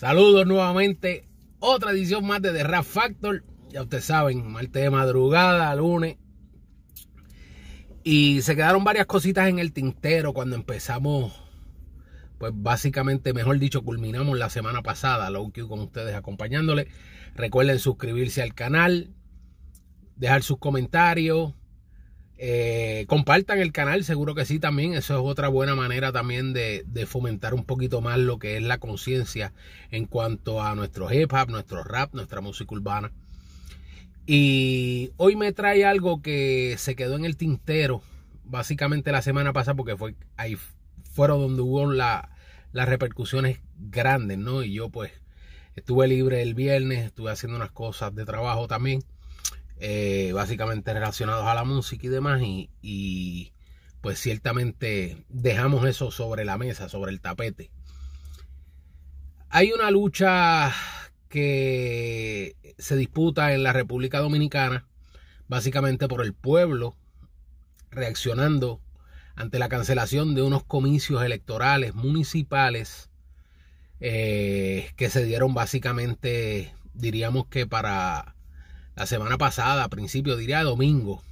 Saludos nuevamente. Otra edición más de The Rap Factor. Ya ustedes saben, martes de madrugada, lunes. Y se quedaron varias cositas en el tintero cuando empezamos. Pues básicamente, mejor dicho, culminamos la semana pasada. Low Q con ustedes acompañándole. Recuerden suscribirse al canal, dejar sus comentarios, eh, compartan el canal, seguro que sí también. Eso es otra buena manera también de, fomentar un poquito más lo que es la conciencia en cuanto a nuestro hip hop, nuestro rap, nuestra música urbana. Y hoy me trae algo que se quedó en el tintero, básicamente la semana pasada, porque fue ahí fueron donde hubo las repercusiones grandes, ¿no? Y yo pues estuve libre el viernes, estuve haciendo unas cosas de trabajo también. Eh, básicamente relacionados a la música y demás, y, pues ciertamente dejamos eso sobre la mesa, sobre el tapete. Hay una lucha que se disputa en la República Dominicana, básicamente por el pueblo, reaccionando ante la cancelación de unos comicios electorales municipales eh, que se dieron básicamente, diríamos que para la semana pasada, a principio, diría domingo,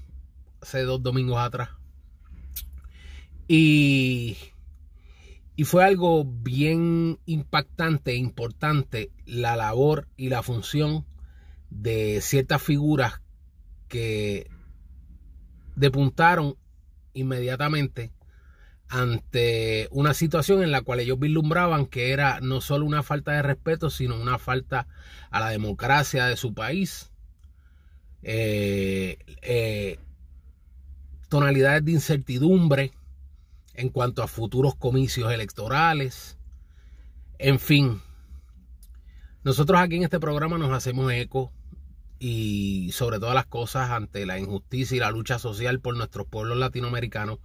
hace dos domingos atrás. Y, y fue algo bien impactante e importante la labor y la función de ciertas figuras que depuntaron inmediatamente ante una situación en la cual ellos vislumbraban que era no solo una falta de respeto, sino una falta a la democracia de su país, eh, eh, tonalidades de incertidumbre en cuanto a futuros comicios electorales, en fin. Nosotros aquí en este programa nos hacemos eco y sobre todas las cosas ante la injusticia y la lucha social por nuestros pueblos latinoamericanos,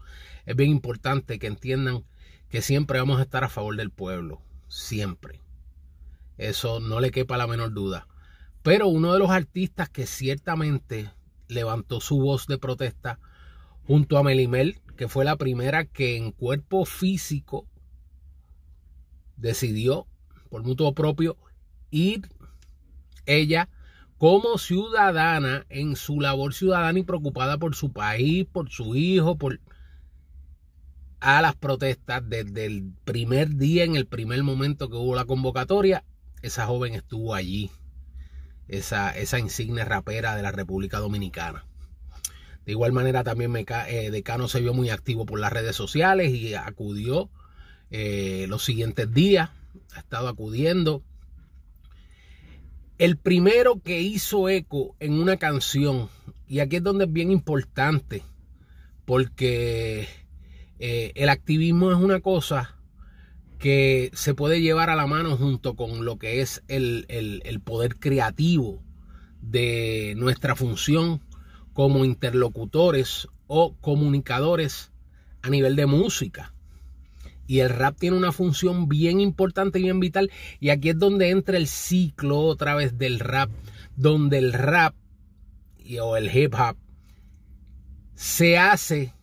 es bien importante que entiendan que siempre vamos a estar a favor del pueblo, siempre. Eso no le quepa la menor duda. Pero uno de los artistas que ciertamente levantó su voz de protesta junto a Melimel, que fue la primera que en cuerpo físico decidió por mutuo propio ir ella como ciudadana en su labor ciudadana y preocupada por su país, por su hijo, por a las protestas desde el primer día, en el primer momento que hubo la convocatoria, esa joven estuvo allí esa, esa insigne rapera de la República Dominicana. De igual manera también me eh, Decano se vio muy activo por las redes sociales y acudió eh, los siguientes días, ha estado acudiendo. El primero que hizo eco en una canción, y aquí es donde es bien importante, porque eh, el activismo es una cosa que se puede llevar a la mano junto con lo que es el, el, poder creativo de nuestra función como interlocutores o comunicadores a nivel de música. Y el rap tiene una función bien importante y bien vital. Y aquí es donde entra el ciclo otra vez del rap, donde el rap o el hip hop se hace,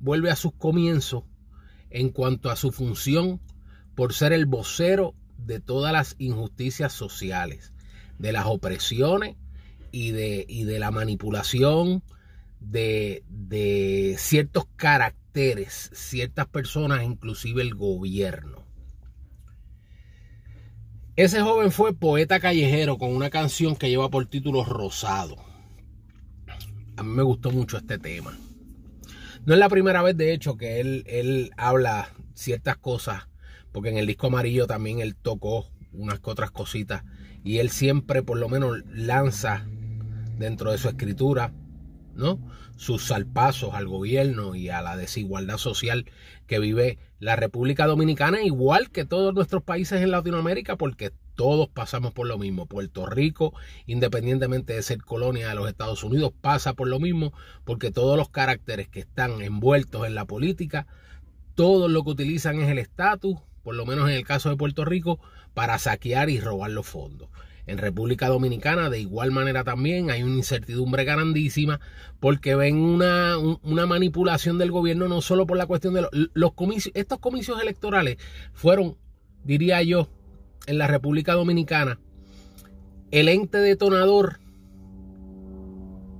vuelve a sus comienzos en cuanto a su función por ser el vocero de todas las injusticias sociales, de las opresiones y de, de la manipulación de, ciertos caracteres, ciertas personas, inclusive el gobierno. Ese joven fue poeta callejero con una canción que lleva por título Rosado. A mí me gustó mucho este tema. No es la primera vez, de hecho, que él, él habla ciertas cosas porque en el disco amarillo también él tocó unas que otras cositas y él siempre por lo menos lanza dentro de su escritura, ¿no? Sus salpazos al gobierno y a la desigualdad social que vive la República Dominicana, igual que todos nuestros países en Latinoamérica, porque todos pasamos por lo mismo. Puerto Rico, independientemente de ser colonia de los Estados Unidos, pasa por lo mismo, porque todos los caracteres que están envueltos en la política, todos lo que utilizan es el estatus por lo menos en el caso de Puerto Rico, para saquear y robar los fondos. En República Dominicana, de igual manera también, hay una incertidumbre grandísima porque ven una, una manipulación del gobierno no solo por la cuestión de los, comicios. Estos comicios electorales fueron, diría yo, en la República Dominicana, el ente detonador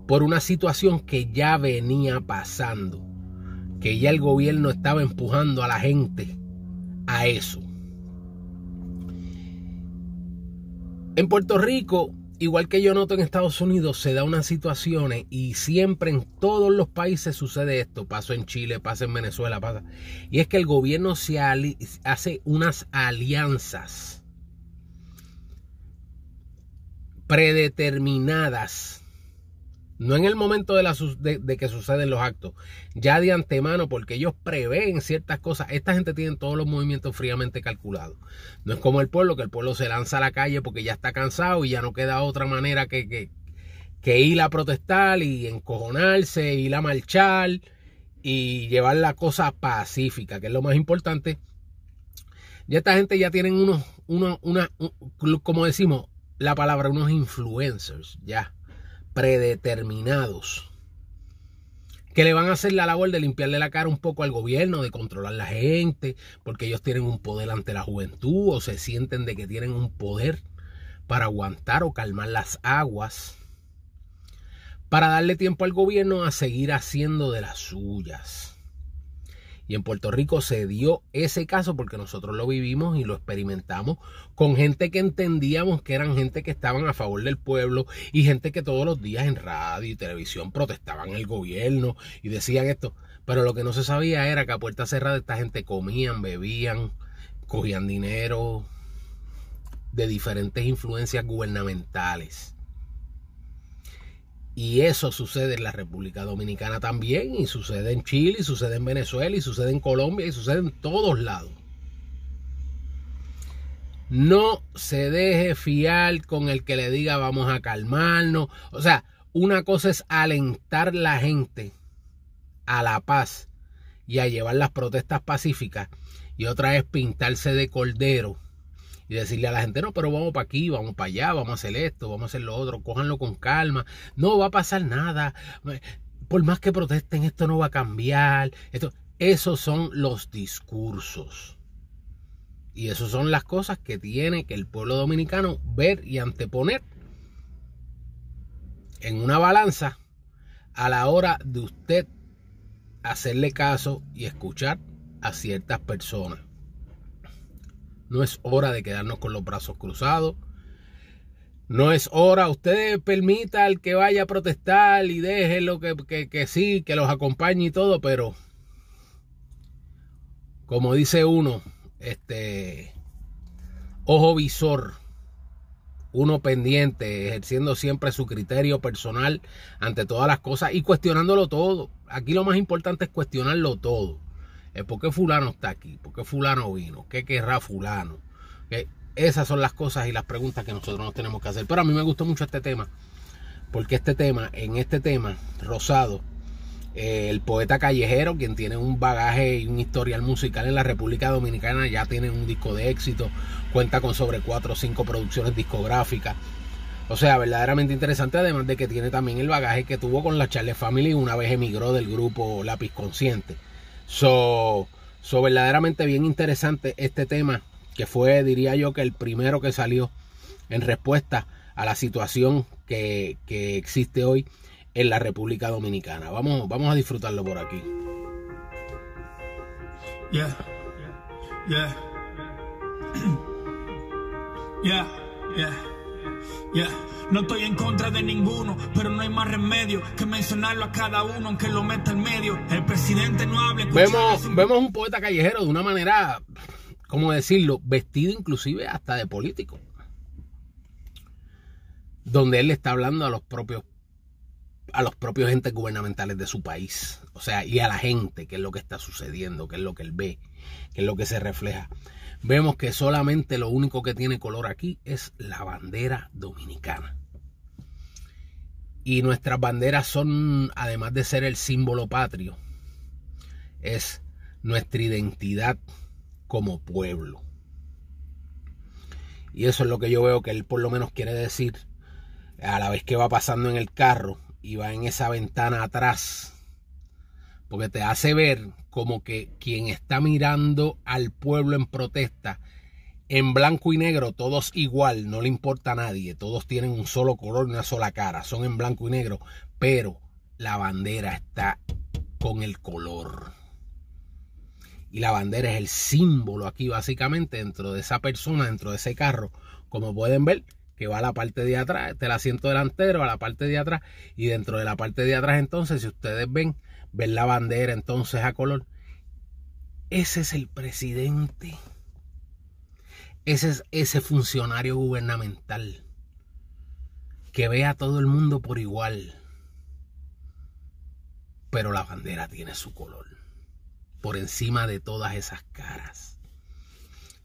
por una situación que ya venía pasando, que ya el gobierno estaba empujando a la gente a eso. En Puerto Rico, igual que yo noto en Estados Unidos, se da unas situaciones y siempre en todos los países sucede esto. Pasó en Chile, pasa en Venezuela, pasa. Y es que el gobierno se hace unas alianzas predeterminadas no en el momento de, que suceden los actos, ya de antemano, porque ellos prevén ciertas cosas. Esta gente tiene todos los movimientos fríamente calculados. No es como el pueblo, que el pueblo se lanza a la calle porque ya está cansado y ya no queda otra manera que, ir a protestar y encojonarse, ir a marchar y llevar la cosa pacífica, que es lo más importante. y esta gente ya tienen unos, unos una, como decimos la palabra, unos influencers, ya predeterminados que le van a hacer la labor de limpiarle la cara un poco al gobierno, de controlar la gente, porque ellos tienen un poder ante la juventud o se sienten de que tienen un poder para aguantar o calmar las aguas, para darle tiempo al gobierno a seguir haciendo de las suyas. Y en Puerto Rico se dio ese caso porque nosotros lo vivimos y lo experimentamos con gente que entendíamos que eran gente que estaban a favor del pueblo y gente que todos los días en radio y televisión protestaban el gobierno y decían esto. Pero lo que no se sabía era que a puerta cerrada esta gente comían, bebían, cogían dinero de diferentes influencias gubernamentales y eso sucede en la República Dominicana también, y sucede en Chile, y sucede en Venezuela, y sucede en Colombia, y sucede en todos lados. No se deje fiar con el que le diga vamos a calmarnos. O sea, una cosa es alentar la gente a la paz y a llevar las protestas pacíficas. Y otra es pintarse de cordero y decirle a la gente, no, pero vamos para aquí, vamos para allá, vamos a hacer esto, vamos a hacer lo otro, cójanlo con calma, no va a pasar nada, por más que protesten, esto no va a cambiar. Esto, esos son los discursos. Y esas son las cosas que tiene que el pueblo dominicano ver y anteponer en una balanza a la hora de usted hacerle caso y escuchar a ciertas personas. No es hora de quedarnos con los brazos cruzados. No es hora. Ustedes permita al que vaya a protestar y déjenlo que, que, que sí, que los acompañe y todo, pero como dice uno, este ojo visor, uno pendiente, ejerciendo siempre su criterio personal ante todas las cosas y cuestionándolo todo. Aquí lo más importante es cuestionarlo todo. Eh, ¿Por qué fulano está aquí? ¿Por qué fulano vino? ¿Qué querrá fulano? Esas son las cosas y las preguntas que nosotros nos tenemos que hacer. Pero a mí me gustó mucho este tema, porque este tema, en este tema, Rosado, eh, el poeta callejero, quien tiene un bagaje y un historial musical en la República Dominicana, ya tiene un disco de éxito, cuenta con sobre cuatro o cinco producciones discográficas. O sea, verdaderamente interesante, además de que tiene también el bagaje que tuvo con la Charles Family una vez emigró del grupo Lápiz Consciente. So, so, verdaderamente bien interesante este tema, que fue, diría yo, que el primero que salió en respuesta a la situación que, que existe hoy en la República Dominicana. Vamos, vamos a disfrutarlo por aquí. No estoy en contra de ninguno, pero no hay más remedio que mencionarlo a cada uno, aunque lo meta en medio. El presidente no hable. Vemos, vemos un poeta callejero de una manera, ¿cómo decirlo? Vestido inclusive hasta de político. Donde él le está hablando a los propios a los propios entes gubernamentales de su país, o sea, y a la gente, que es lo que está sucediendo, que es lo que él ve, que es lo que se refleja vemos que solamente lo único que tiene color aquí es la bandera dominicana. Y nuestras banderas son, además de ser el símbolo patrio, es nuestra identidad como pueblo. Y eso es lo que yo veo que él por lo menos quiere decir a la vez que va pasando en el carro y va en esa ventana atrás. Porque te hace ver como que quien está mirando al pueblo en protesta, en blanco y negro, todos igual, no le importa a nadie, todos tienen un solo color una sola cara, son en blanco y negro, pero la bandera está con el color. Y la bandera es el símbolo aquí, básicamente, dentro de esa persona, dentro de ese carro. Como pueden ver, que va a la parte de atrás, este la asiento delantero, a la parte de atrás. Y dentro de la parte de atrás, entonces, si ustedes ven, ver la bandera entonces a color. Ese es el presidente. Ese es ese funcionario gubernamental que ve a todo el mundo por igual. Pero la bandera tiene su color por encima de todas esas caras.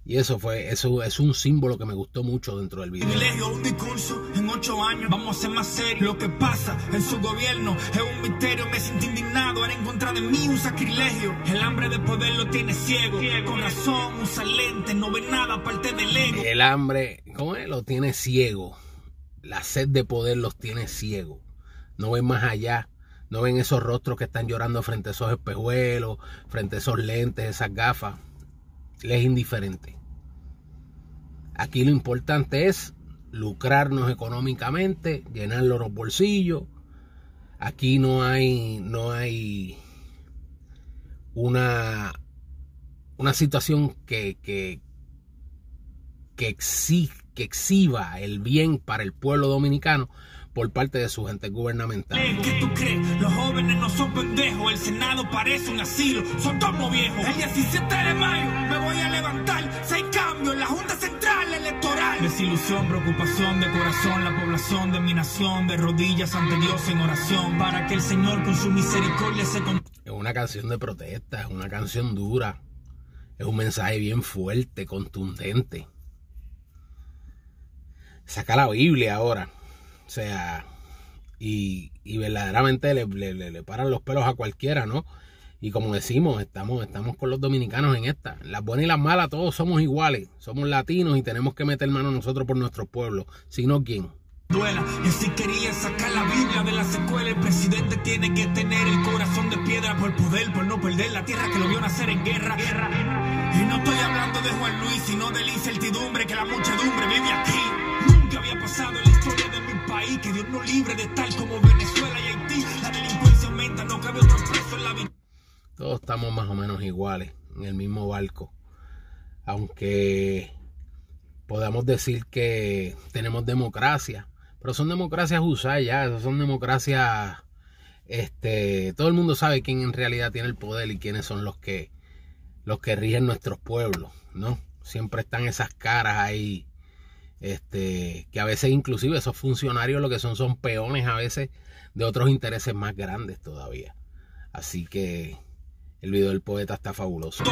Y eso fue, eso es un símbolo que me gustó mucho dentro del video. Privilegio, un discurso en ocho años, vamos a ser más serios. Lo que pasa en su gobierno es un misterio. Me siento indignado, encontrar en mí un sacrilegio. El hambre de poder lo tiene ciego. Con razón, usa lente, no ve nada aparte del ego. El hambre, ¿cómo es? Lo tiene ciego. La sed de poder los tiene ciego. No ven más allá. No ven esos rostros que están llorando frente a esos espejuelos, frente a esos lentes, esas gafas es indiferente. Aquí lo importante es lucrarnos económicamente, llenar los bolsillos. Aquí no hay, no hay una, una situación que, que, que, que exhiba el bien para el pueblo dominicano, por parte de su gente gubernamental. ¿Qué tú crees? Los jóvenes no son pendejos, el Senado parece un asilo, son todo viejos. El 17 de mayo me voy a levantar, seis cambios en la Junta Central Electoral. Desilusión, preocupación de corazón, la población de mi nación, de rodillas ante Dios en oración, para que el Señor con su misericordia se... Es una canción de protesta, es una canción dura, es un mensaje bien fuerte, contundente. Saca la Biblia ahora. O sea, y, verdaderamente le, paran los pelos a cualquiera, ¿no? Y como decimos, estamos, estamos con los dominicanos en esta. Las buenas y las malas, todos somos iguales. Somos latinos y tenemos que meter mano nosotros por nuestro pueblo. Si no, ¿quién? Duela. y si quería sacar la Biblia de la secuela. El presidente tiene que tener el corazón de piedra por poder, por no perder la tierra que lo vio nacer en guerra. guerra, Y no estoy hablando de Juan Luis, sino de la incertidumbre que la muchedumbre vive aquí. Nunca había pasado el historia libre de tal como Venezuela no Todos estamos más o menos iguales, en el mismo barco. Aunque podamos decir que tenemos democracia, pero son democracias usadas ya, son democracias este, todo el mundo sabe quién en realidad tiene el poder y quiénes son los que los que rigen nuestros pueblos, ¿no? Siempre están esas caras ahí este, que a veces inclusive esos funcionarios lo que son son peones a veces de otros intereses más grandes todavía. Así que el video del poeta está fabuloso.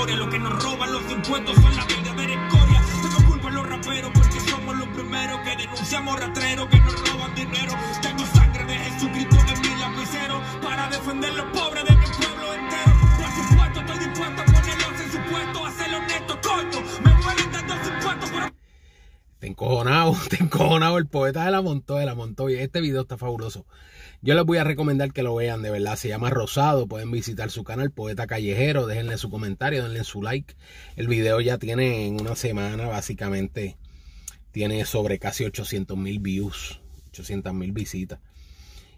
Ten El poeta de la montó, de la montó. este video está fabuloso. Yo les voy a recomendar que lo vean, de verdad. Se llama Rosado. Pueden visitar su canal, Poeta Callejero. Déjenle su comentario, denle su like. El video ya tiene en una semana, básicamente, tiene sobre casi 800 mil views, 800 mil visitas.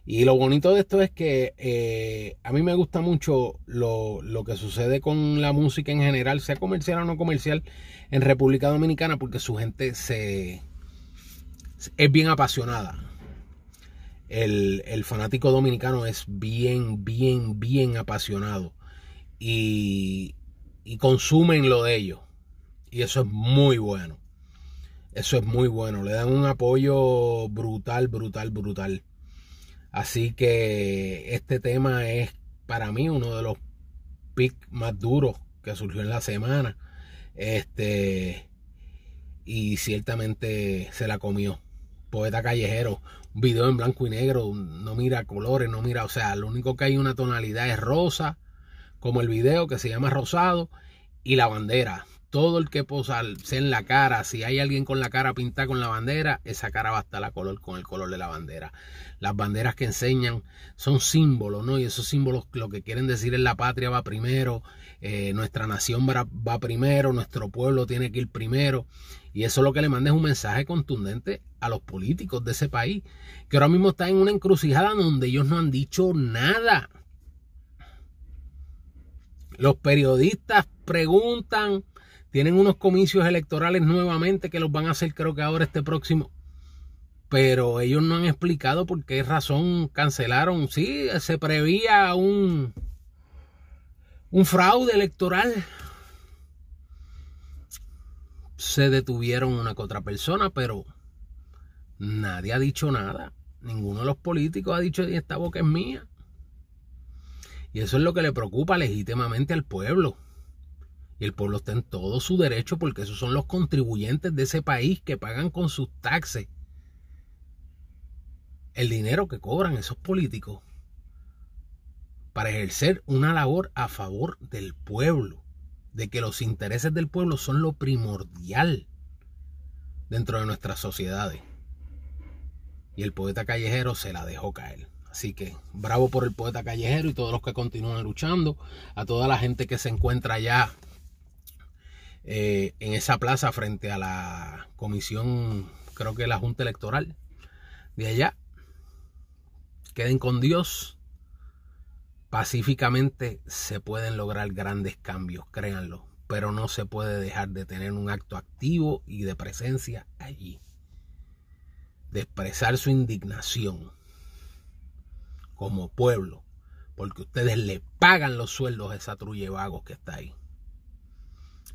Y lo bonito de esto es que eh, a mí me gusta mucho lo, que sucede con la música en general, sea comercial o no comercial, en República Dominicana, porque su gente se, es bien apasionada. El, fanático dominicano es bien, bien, bien apasionado. Y, y consumen lo de ellos. Y eso es muy bueno. Eso es muy bueno. Le dan un apoyo brutal, brutal, brutal. Así que este tema es para mí uno de los pics más duros que surgió en la semana. Este. Y ciertamente se la comió poeta callejero, un video en blanco y negro, no mira colores, no mira, o sea, lo único que hay una tonalidad es rosa, como el video que se llama Rosado, y la bandera. Todo el que posa en la cara, si hay alguien con la cara pintada con la bandera, esa cara va a estar color con el color de la bandera. Las banderas que enseñan son símbolos, ¿no? Y esos símbolos lo que quieren decir es la patria va primero, eh, nuestra nación va, va primero, nuestro pueblo tiene que ir primero. Y eso es lo que le manda es un mensaje contundente a los políticos de ese país, que ahora mismo está en una encrucijada donde ellos no han dicho nada. Los periodistas preguntan, tienen unos comicios electorales nuevamente que los van a hacer creo que ahora este próximo. Pero ellos no han explicado por qué razón cancelaron. Sí, se prevía un, un fraude electoral, se detuvieron una que otra persona, pero nadie ha dicho nada. Ninguno de los políticos ha dicho, y esta boca es mía. Y eso es lo que le preocupa legítimamente al pueblo. Y el pueblo está en todo su derecho porque esos son los contribuyentes de ese país que pagan con sus taxes el dinero que cobran esos políticos para ejercer una labor a favor del pueblo de que los intereses del pueblo son lo primordial dentro de nuestras sociedades. Y el poeta callejero se la dejó caer. Así que bravo por el poeta callejero y todos los que continúan luchando, a toda la gente que se encuentra allá eh, en esa plaza frente a la comisión, creo que la Junta Electoral de allá. Queden con Dios. Pacíficamente se pueden lograr grandes cambios, créanlo, pero no se puede dejar de tener un acto activo y de presencia allí, de expresar su indignación como pueblo, porque ustedes le pagan los sueldos a esa vagos que está ahí.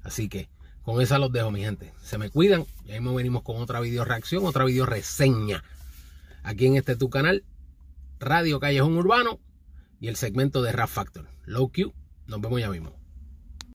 Así que con esa los dejo, mi gente. Se me cuidan. Y ahí me venimos con otra video reacción, otra video reseña. Aquí en este tu canal, Radio Callejón Urbano y el segmento de Rap Factor. Low Q, nos vemos ya mismo.